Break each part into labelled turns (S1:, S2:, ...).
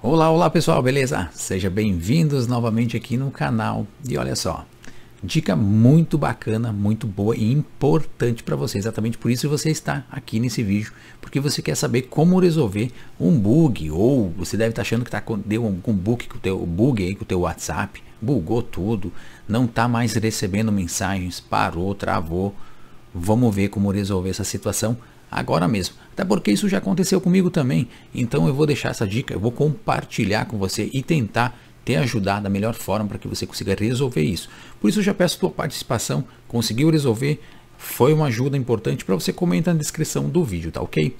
S1: Olá, olá pessoal, beleza? Sejam bem-vindos novamente aqui no canal. E olha só, dica muito bacana, muito boa e importante para você. Exatamente por isso você está aqui nesse vídeo, porque você quer saber como resolver um bug ou você deve estar tá achando que tá deu um, bug com o teu bug aí com o teu WhatsApp, bugou tudo, não está mais recebendo mensagens, parou, travou. Vamos ver como resolver essa situação agora mesmo. Até porque isso já aconteceu comigo também. Então eu vou deixar essa dica, eu vou compartilhar com você e tentar te ajudar da melhor forma para que você consiga resolver isso. Por isso eu já peço sua tua participação. Conseguiu resolver? Foi uma ajuda importante para você comentar na descrição do vídeo, tá ok?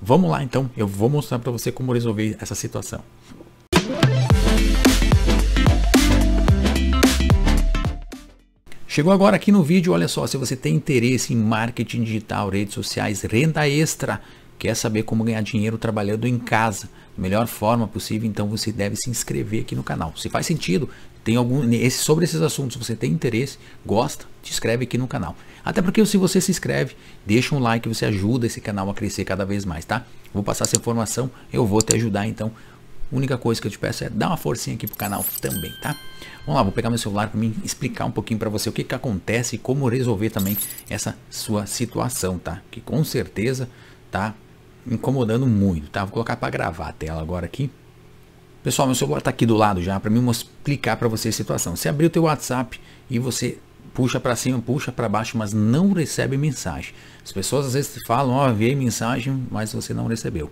S1: Vamos lá então, eu vou mostrar para você como resolver essa situação. Chegou agora aqui no vídeo, olha só, se você tem interesse em marketing digital, redes sociais, renda extra, quer saber como ganhar dinheiro trabalhando em casa, melhor forma possível, então você deve se inscrever aqui no canal. Se faz sentido, tem algum esse, sobre esses assuntos, você tem interesse, gosta, te inscreve aqui no canal. Até porque se você se inscreve, deixa um like, você ajuda esse canal a crescer cada vez mais, tá? Vou passar essa informação, eu vou te ajudar então a única coisa que eu te peço é dar uma forcinha aqui pro canal também, tá? Vamos lá, vou pegar meu celular para mim explicar um pouquinho para você o que, que acontece e como resolver também essa sua situação, tá? Que com certeza tá incomodando muito, tá? Vou colocar para gravar a tela agora aqui. Pessoal, meu celular tá aqui do lado já para mim explicar para você a situação. Você abriu o teu WhatsApp e você puxa para cima, puxa para baixo, mas não recebe mensagem. As pessoas às vezes falam, ó, oh, enviei mensagem, mas você não recebeu.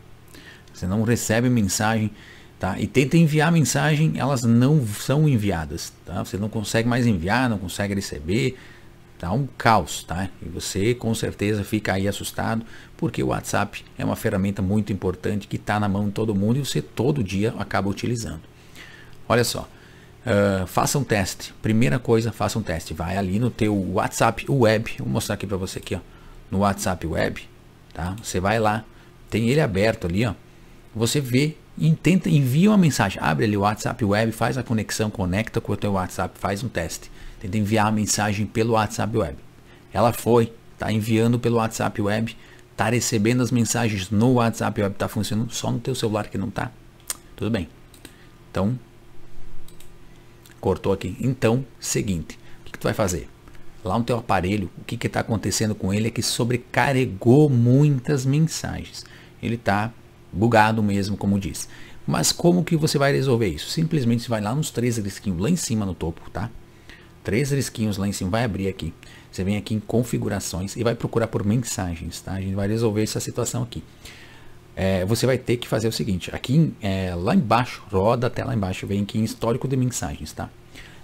S1: Você não recebe mensagem Tá? E tenta enviar mensagem, elas não são enviadas, tá? Você não consegue mais enviar, não consegue receber, tá um caos, tá? E você com certeza fica aí assustado, porque o WhatsApp é uma ferramenta muito importante que está na mão de todo mundo e você todo dia acaba utilizando. Olha só, uh, faça um teste. Primeira coisa, faça um teste. Vai ali no teu WhatsApp Web, vou mostrar aqui para você aqui, ó, no WhatsApp Web, tá? Você vai lá, tem ele aberto ali, ó. Você vê e tenta, envia uma mensagem, abre ali o WhatsApp Web, faz a conexão, conecta com o teu WhatsApp, faz um teste. Tenta enviar a mensagem pelo WhatsApp Web. Ela foi, tá enviando pelo WhatsApp Web, tá recebendo as mensagens no WhatsApp Web, tá funcionando só no teu celular que não tá. Tudo bem. Então, cortou aqui. Então, seguinte, o que, que tu vai fazer? Lá no teu aparelho, o que está acontecendo com ele é que sobrecarregou muitas mensagens. Ele está bugado mesmo, como diz. Mas como que você vai resolver isso? Simplesmente você vai lá nos três risquinhos lá em cima no topo, tá? Três risquinhos lá em cima, vai abrir aqui. Você vem aqui em configurações e vai procurar por mensagens, tá? A gente vai resolver essa situação aqui. É, você vai ter que fazer o seguinte, aqui é, lá embaixo, roda até lá embaixo, vem aqui em histórico de mensagens, tá?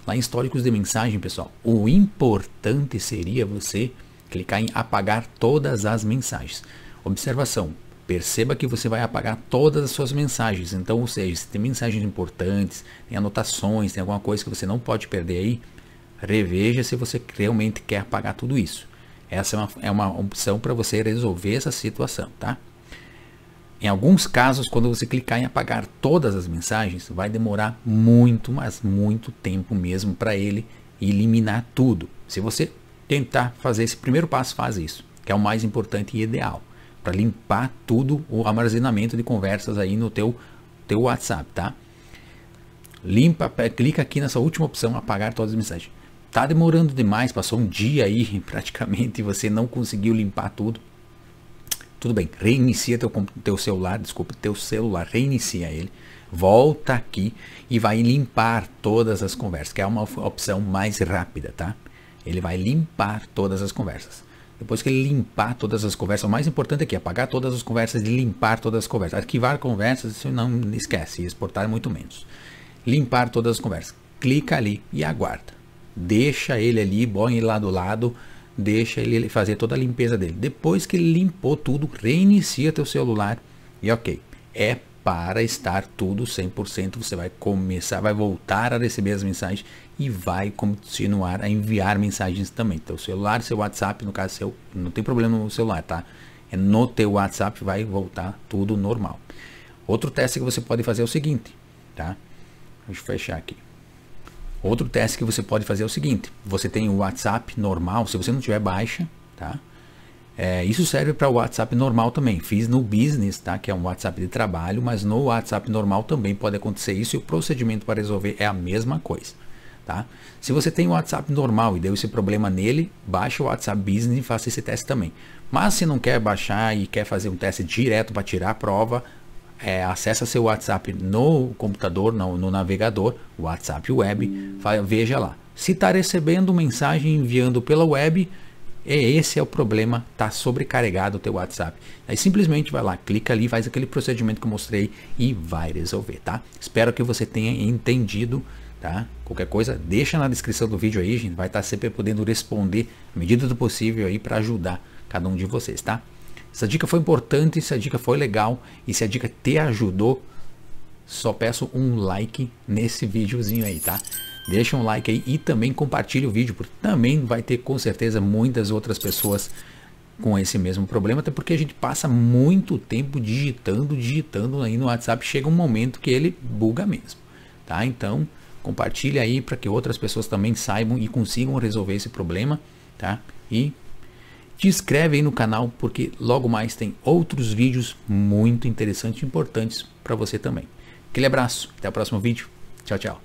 S1: Lá em históricos de mensagem, pessoal, o importante seria você clicar em apagar todas as mensagens. Observação, Perceba que você vai apagar todas as suas mensagens. Então, ou seja, se tem mensagens importantes, tem anotações, tem alguma coisa que você não pode perder aí, reveja se você realmente quer apagar tudo isso. Essa é uma, é uma opção para você resolver essa situação, tá? Em alguns casos, quando você clicar em apagar todas as mensagens, vai demorar muito, mas muito tempo mesmo para ele eliminar tudo. Se você tentar fazer esse primeiro passo, faz isso, que é o mais importante e ideal para limpar tudo o armazenamento de conversas aí no teu teu WhatsApp, tá? Limpa, clica aqui nessa última opção apagar todas as mensagens. Tá demorando demais, passou um dia aí praticamente e você não conseguiu limpar tudo. Tudo bem, reinicia teu, teu celular, desculpa, teu celular, reinicia ele, volta aqui e vai limpar todas as conversas, que é uma opção mais rápida, tá? Ele vai limpar todas as conversas. Depois que ele limpar todas as conversas, o mais importante aqui é apagar todas as conversas e limpar todas as conversas. Arquivar conversas, isso não esquece, exportar muito menos. Limpar todas as conversas. Clica ali e aguarda. Deixa ele ali, bom ir lá do lado, deixa ele fazer toda a limpeza dele. Depois que ele limpou tudo, reinicia teu celular e ok. É para estar tudo 100%, você vai começar, vai voltar a receber as mensagens e vai continuar a enviar mensagens também. Então, celular, seu WhatsApp, no caso seu, não tem problema no celular, tá? É no teu WhatsApp vai voltar tudo normal. Outro teste que você pode fazer é o seguinte, tá? Deixa eu fechar aqui. Outro teste que você pode fazer é o seguinte: você tem o WhatsApp normal, se você não tiver baixa, tá? É, isso serve para o WhatsApp normal também. Fiz no business, tá? Que é um WhatsApp de trabalho, mas no WhatsApp normal também pode acontecer isso e o procedimento para resolver é a mesma coisa. Tá? Se você tem o WhatsApp normal e deu esse problema nele, baixa o WhatsApp Business e faça esse teste também. Mas se não quer baixar e quer fazer um teste direto para tirar a prova, é, acessa seu WhatsApp no computador, no, no navegador, WhatsApp Web, veja lá. Se está recebendo mensagem enviando pela web, é esse é o problema, tá sobrecarregado o teu WhatsApp. Aí simplesmente vai lá, clica ali, faz aquele procedimento que eu mostrei e vai resolver, tá? Espero que você tenha entendido, tá? Qualquer coisa, deixa na descrição do vídeo aí, gente, vai estar tá sempre podendo responder à medida do possível aí para ajudar cada um de vocês, tá? Se a dica foi importante, se a dica foi legal e se a dica te ajudou, só peço um like nesse videozinho aí, tá? Deixa um like aí e também compartilhe o vídeo, porque também vai ter com certeza muitas outras pessoas com esse mesmo problema, até porque a gente passa muito tempo digitando, digitando aí no WhatsApp, chega um momento que ele buga mesmo, tá? Então, compartilhe aí para que outras pessoas também saibam e consigam resolver esse problema, tá? E te inscreve aí no canal, porque logo mais tem outros vídeos muito interessantes e importantes para você também. Aquele abraço, até o próximo vídeo. Tchau, tchau.